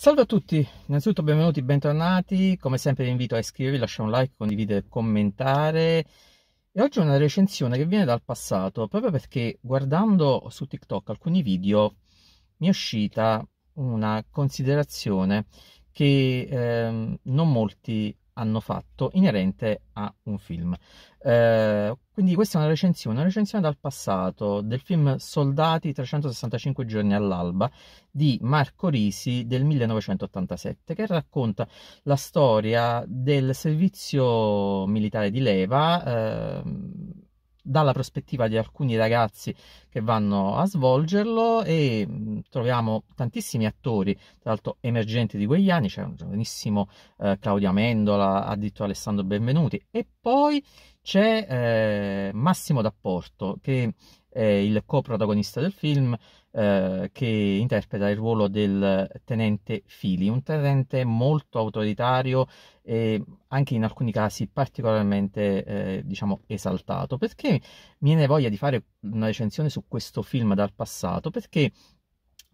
Salve a tutti, innanzitutto benvenuti, bentornati, come sempre vi invito a iscrivervi, lasciare un like, condividere, commentare e oggi una recensione che viene dal passato proprio perché guardando su TikTok alcuni video mi è uscita una considerazione che ehm, non molti hanno fatto inerente a un film. Eh, quindi questa è una recensione, una recensione dal passato del film Soldati 365 giorni all'alba di Marco Risi del 1987 che racconta la storia del servizio militare di leva eh, dalla prospettiva di alcuni ragazzi che vanno a svolgerlo e mm, troviamo tantissimi attori, tra l'altro emergenti di quegli anni, c'è un giovanissimo eh, Claudia Mendola, addirittura Alessandro Benvenuti e poi c'è eh, Massimo D'Apporto che è il co-protagonista del film eh, che interpreta il ruolo del tenente Fili, un tenente molto autoritario e anche in alcuni casi particolarmente eh, diciamo esaltato. Perché mi viene voglia di fare una recensione su questo film dal passato? Perché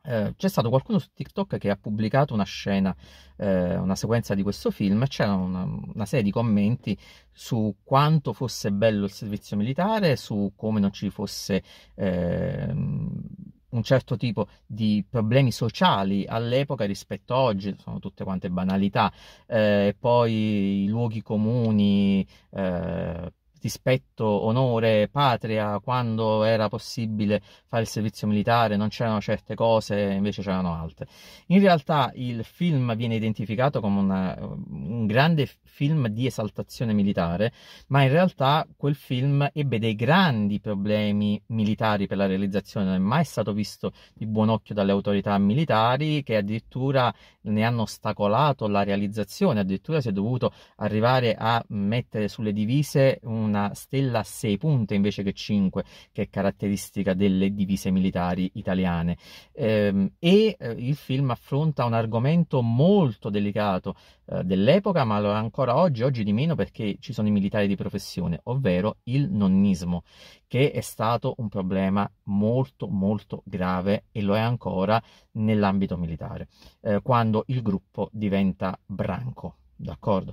eh, c'è stato qualcuno su TikTok che ha pubblicato una scena, eh, una sequenza di questo film e c'era una, una, serie di commenti su quanto fosse bello il servizio militare, su come non ci fosse eh, un certo tipo di problemi sociali all'epoca rispetto a oggi, sono tutte quante banalità, eh, poi i luoghi comuni eh, dispetto, onore, patria, quando era possibile fare il servizio militare, non c'erano certe cose, invece c'erano altre. In realtà il film viene identificato come una, un grande film di esaltazione militare, ma in realtà quel film ebbe dei grandi problemi militari per la realizzazione, non è mai stato visto di buon occhio dalle autorità militari che addirittura ne hanno ostacolato la realizzazione, addirittura si è dovuto arrivare a mettere sulle divise un una stella a 6 punte invece che 5, che è caratteristica delle divise militari italiane. Ehm, e eh, il film affronta un argomento molto delicato eh, dell'epoca, ma lo è ancora oggi, oggi di meno perché ci sono i militari di professione, ovvero il nonnismo, che è stato un problema molto molto grave e lo è ancora nell'ambito militare, eh, quando il gruppo diventa branco, d'accordo?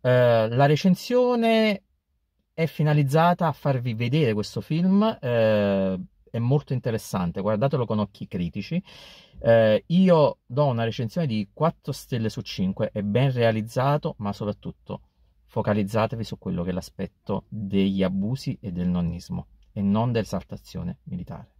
Eh, la recensione è finalizzata a farvi vedere questo film, eh, è molto interessante, guardatelo con occhi critici. Eh, io do una recensione di 4 stelle su 5, è ben realizzato, ma soprattutto focalizzatevi su quello che è l'aspetto degli abusi e del nonnismo e non dell'esaltazione militare.